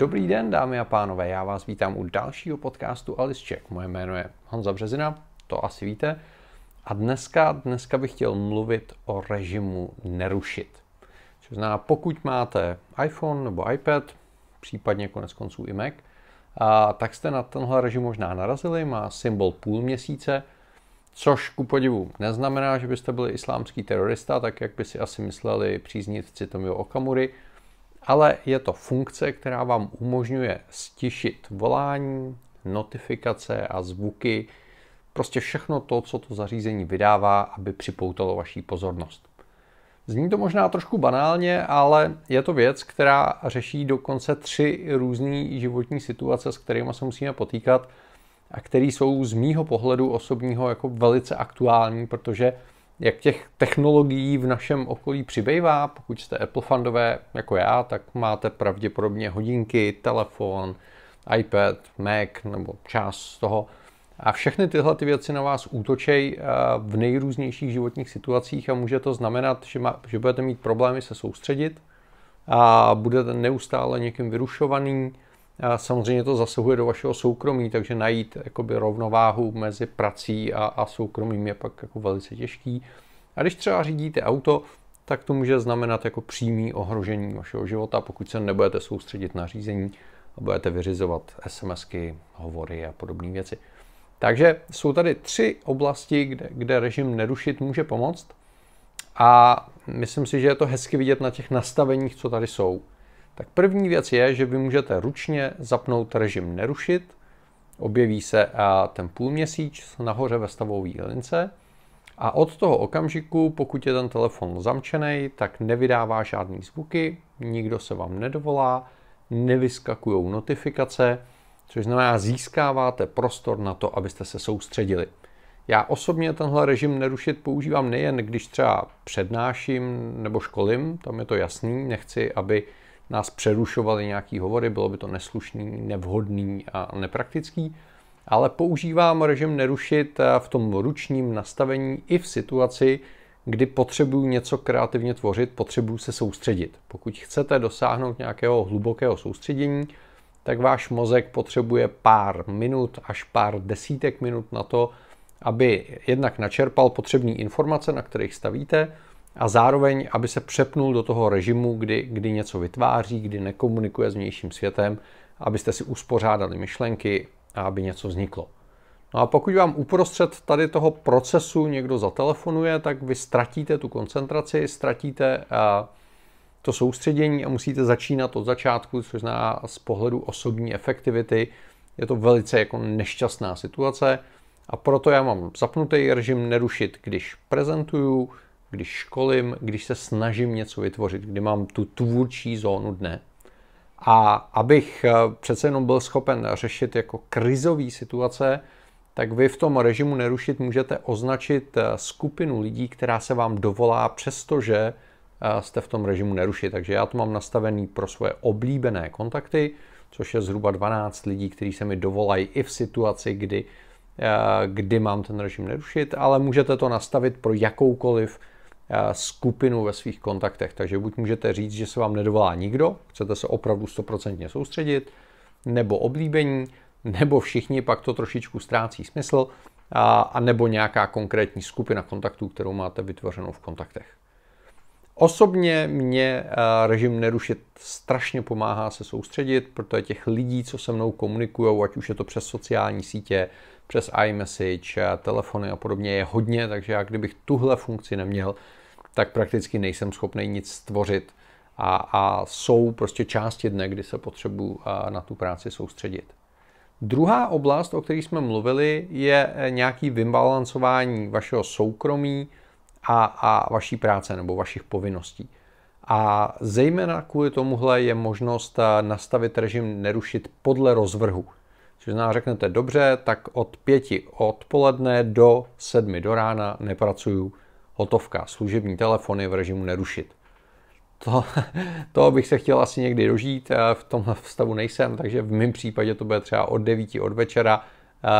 Dobrý den, dámy a pánové, já vás vítám u dalšího podcastu Alice Check. Moje jméno je Honza Březina, to asi víte. A dneska, dneska bych chtěl mluvit o režimu nerušit. Což znamená, pokud máte iPhone nebo iPad, případně konec konců i Mac, a, tak jste na tenhle režim možná narazili, má symbol půl měsíce, což ku podivu neznamená, že byste byli islámský terorista, tak jak by si asi mysleli příznivci Tomio Okamury, ale je to funkce, která vám umožňuje stišit volání, notifikace a zvuky, prostě všechno to, co to zařízení vydává, aby připoutalo vaší pozornost. Zní to možná trošku banálně, ale je to věc, která řeší dokonce tři různé životní situace, s kterými se musíme potýkat a které jsou z mýho pohledu osobního jako velice aktuální, protože jak těch technologií v našem okolí přibývá. Pokud jste Apple fandové jako já, tak máte pravděpodobně hodinky, telefon, iPad, Mac nebo část z toho. A všechny tyhle ty věci na vás útočejí eh, v nejrůznějších životních situacích a může to znamenat, že, má, že budete mít problémy se soustředit a budete neustále někým vyrušovaný, Samozřejmě to zasahuje do vašeho soukromí, takže najít jakoby rovnováhu mezi prací a, a soukromím je pak jako velice těžký. A když třeba řídíte auto, tak to může znamenat jako přímý ohrožení vašeho života, pokud se nebudete soustředit na řízení a budete vyřizovat SMSky, hovory a podobné věci. Takže jsou tady tři oblasti, kde, kde režim nerušit může pomoct. A myslím si, že je to hezky vidět na těch nastaveních, co tady jsou. Tak první věc je, že vy můžete ručně zapnout režim nerušit, objeví se ten půlměsíč nahoře ve stavové lince a od toho okamžiku, pokud je ten telefon zamčený, tak nevydává žádný zvuky, nikdo se vám nedovolá, nevyskakují notifikace, což znamená, získáváte prostor na to, abyste se soustředili. Já osobně tenhle režim nerušit používám nejen, když třeba přednáším nebo školím, tam je to jasný, nechci, aby nás přerušovali nějaký hovory, bylo by to neslušný, nevhodný a nepraktický, ale používám režim nerušit eh, v tom ručním nastavení i v situaci, kdy potřebuju něco kreativně tvořit, potřebuju se soustředit. Pokud chcete dosáhnout nějakého hlubokého soustředění, tak váš mozek potřebuje pár minut až pár desítek minut na to, aby jednak načerpal potřebné informace, na kterých stavíte, a zároveň, aby se přepnul do toho režimu, kdy, kdy něco vytváří, kdy nekomunikuje s vnějším světem, abyste si uspořádali myšlenky a aby něco vzniklo. No a pokud vám uprostřed tady toho procesu někdo zatelefonuje, tak vy ztratíte tu koncentraci, ztratíte eh, to soustředění a musíte začínat od začátku, což zná z pohledu osobní efektivity. Je to velice jako nešťastná situace a proto já mám zapnutý režim nerušit, když prezentuju, když školím, když se snažím něco vytvořit, kdy mám tu tvůrčí zónu dne. A abych eh, přece jenom byl schopen řešit jako krizové situace, tak vy v tom režimu nerušit můžete označit eh, skupinu lidí, která se vám dovolá, přestože eh, jste v tom režimu nerušit. Takže já to mám nastavený pro svoje oblíbené kontakty, což je zhruba 12 lidí, kteří se mi dovolají i v situaci, kdy, kdy mám ten režim nerušit, ale můžete to nastavit pro jakoukoliv Eh, skupinu ve svých kontaktech. Takže buď můžete říct, že se vám nedovolá nikdo, chcete se opravdu stoprocentně soustředit, nebo oblíbení, nebo všichni pak to trošičku ztrácí smysl, a, a nebo nějaká konkrétní skupina kontaktů, kterou máte vytvořenou v kontaktech. Osobně mě eh, režim nerušit strašně pomáhá se soustředit, protože těch lidí, co se mnou komunikují, ať už je to přes sociální sítě, přes iMessage, eh, telefony a podobně, je hodně, takže já kdybych tuhle funkci neměl, tak prakticky nejsem schopný nic stvořit. A, a jsou prostě části dne, kdy se potřebuji na tu práci soustředit. Druhá oblast, o které jsme mluvili, je e, nějaký vybalancování vašeho soukromí a, a vaší práce nebo vašich povinností. A zejména kvůli tomuhle je možnost e, nastavit režim nerušit podle rozvrhu. Což znamená, řeknete dobře, tak od pěti odpoledne do sedmi do rána nepracuju, hotovka, služební telefony v režimu nerušit. To, to bych se chtěl asi někdy dožít, eh, v tomhle stavu nejsem, takže v mém případě to bude třeba od 9 od večera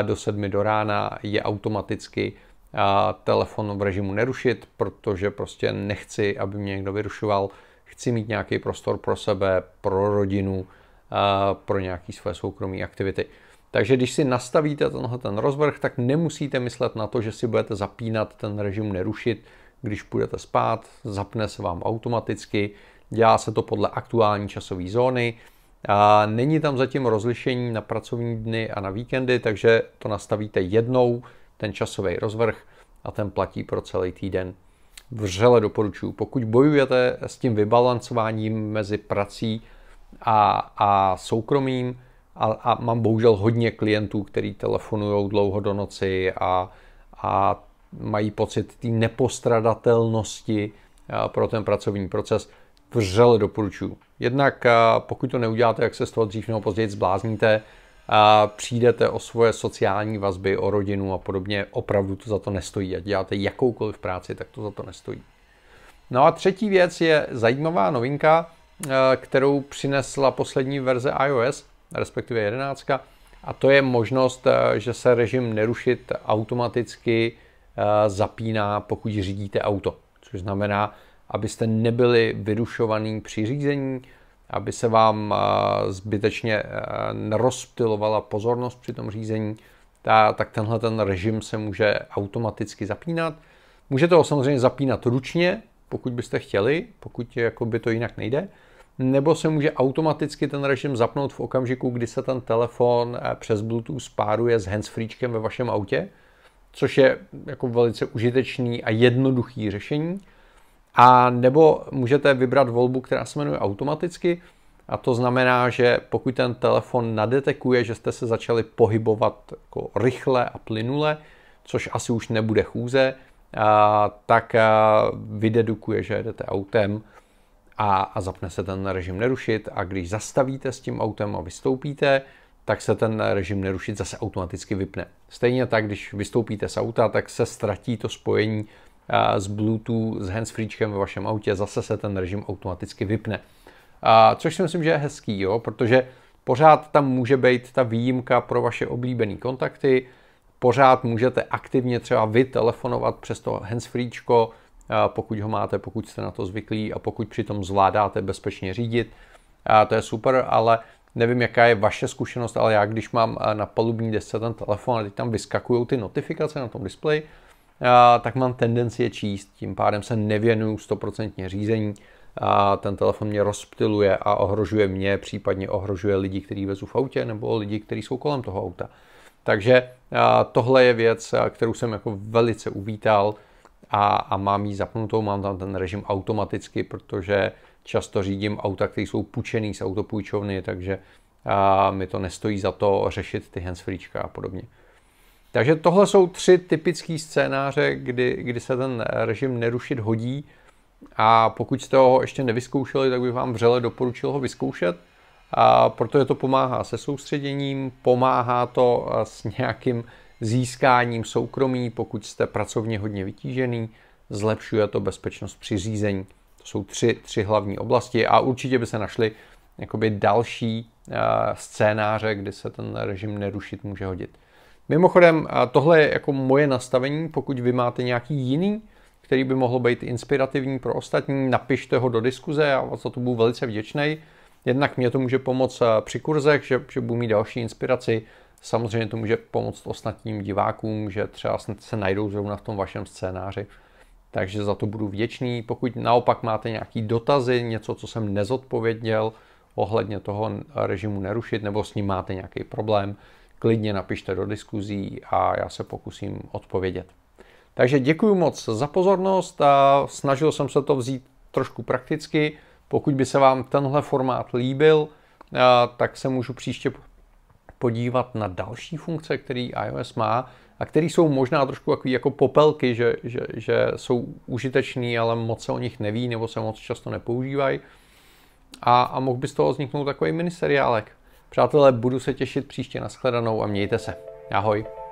eh, do 7 do rána je automaticky eh, telefon v režimu nerušit, protože prostě nechci, aby mě někdo vyrušoval, chci mít nějaký prostor pro sebe, pro rodinu, pro nějaké své soukromé aktivity. Takže když si nastavíte tenhle ten rozvrh, tak nemusíte myslet na to, že si budete zapínat ten režim nerušit, když půjdete spát, zapne se vám automaticky, dělá se to podle aktuální časové zóny, a není tam zatím rozlišení na pracovní dny a na víkendy, takže to nastavíte jednou, ten časový rozvrh a ten platí pro celý týden. Vřele doporučuji, pokud bojujete s tím vybalancováním mezi prací a, a soukromím, a, a mám bohužel hodně klientů, kteří telefonují dlouho do noci a, a mají pocit té nepostradatelnosti eh, pro ten pracovní proces, vřele doporučuji. Jednak eh, pokud to neuděláte, jak se z toho dřív nebo později zblázníte, eh, přijdete o svoje sociální vazby, o rodinu a podobně, opravdu to za to nestojí. Ať děláte jakoukoliv práci, tak to za to nestojí. No a třetí věc je zajímavá novinka, kterou přinesla poslední verze iOS – respektive jedenáctka, a to je možnost, eh, že se režim nerušit automaticky eh, zapíná, pokud řídíte auto. Což znamená, abyste nebyli vyrušovaný při řízení, aby se vám eh, zbytečně nerozptilovala pozornost při tom řízení, tak tenhle ten režim se může automaticky zapínat. Můžete ho samozřejmě zapínat ručně, pokud byste chtěli, pokud jako by to jinak nejde nebo se může automaticky ten režim zapnout v okamžiku, kdy se ten telefon eh, přes Bluetooth spáruje s handsfreečkem ve vašem autě, což je jako velice užitečný a jednoduchý řešení. A nebo můžete vybrat volbu, která se jmenuje automaticky, a to znamená, že pokud ten telefon nadetekuje, že jste se začali pohybovat jako rychle a plynule, což asi už nebude chůze, tak vydedukuje, že jedete autem a, a zapne se ten režim nerušit a když zastavíte s tím autem a vystoupíte, tak se ten režim nerušit zase automaticky vypne. Stejně tak, když vystoupíte z auta, tak se ztratí to spojení s Bluetooth, s handsfreečkem ve vašem autě, zase se ten režim automaticky vypne. A což si myslím, že je hezký, jo? protože pořád tam může být ta výjimka pro vaše oblíbené kontakty, pořád můžete aktivně třeba vy telefonovat přes to handsfreečko, pokud ho máte, pokud jste na to zvyklí a pokud přitom zvládáte bezpečně řídit. A to je super, ale nevím, jaká je vaše zkušenost, ale já když mám na palubní desce ten telefon a teď tam vyskakují ty notifikace na tom displeji, tak mám tendenci je číst, tím pádem se nevěnuju 100% řízení, a ten telefon mě rozptiluje a ohrožuje mě, případně ohrožuje lidi, kteří vezu v autě nebo lidi, kteří jsou kolem toho auta. Takže tohle je věc, kterou jsem jako velice uvítal, a, a mám ji zapnutou, mám tam ten režim automaticky, protože často řídím auta, které jsou půjčený z autopůjčovny, takže a mi to nestojí za to řešit ty handsfreečka a podobně. Takže tohle jsou tři typické scénáře, kdy, kdy se ten režim nerušit hodí a pokud jste ho ještě nevyzkoušeli, tak bych vám vřele doporučil ho vyzkoušet, a protože to pomáhá se soustředěním, pomáhá to s nějakým získáním soukromí, pokud jste pracovně hodně vytížený, zlepšuje to bezpečnost při řízení. To jsou tři, tři hlavní oblasti a určitě by se našly jakoby další eh, scénáře, kdy se ten režim nerušit může hodit. Mimochodem, eh, tohle je jako moje nastavení, pokud vy máte nějaký jiný, který by mohl být inspirativní pro ostatní, napište ho do diskuze, já za to budu velice vděčný. Jednak mě to může pomoct eh, při kurzech, že, že budu mít další inspiraci, Samozřejmě to může pomoct ostatním divákům, že třeba se najdou zrovna v tom vašem scénáři. Takže za to budu vděčný. Pokud naopak máte nějaký dotazy, něco, co jsem nezodpověděl ohledně toho režimu nerušit, nebo s ním máte nějaký problém, klidně napište do diskuzí a já se pokusím odpovědět. Takže děkuji moc za pozornost a snažil jsem se to vzít trošku prakticky. Pokud by se vám tenhle formát líbil, eh, tak se můžu příště podívat na další funkce, který iOS má a které jsou možná trošku jako popelky, že, že, že jsou užitečný, ale moc se o nich neví nebo se moc často nepoužívají. A, a mohl by z toho vzniknout takový miniseriálek. Přátelé, budu se těšit příště na shledanou a mějte se. Ahoj.